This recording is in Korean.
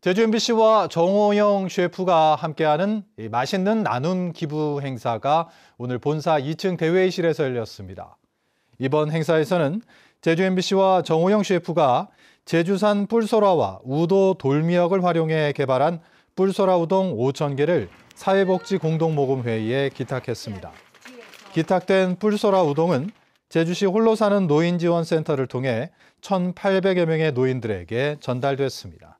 제주 MBC와 정호영 셰프가 함께하는 맛있는 나눔 기부 행사가 오늘 본사 2층 대회의실에서 열렸습니다. 이번 행사에서는 제주 MBC와 정호영 셰프가 제주산 뿔소라와 우도 돌미역을 활용해 개발한 뿔소라 우동 5,000개를 사회복지 공동모금회의에 기탁했습니다. 기탁된 뿔소라 우동은 제주시 홀로 사는 노인지원센터를 통해 1,800여 명의 노인들에게 전달됐습니다.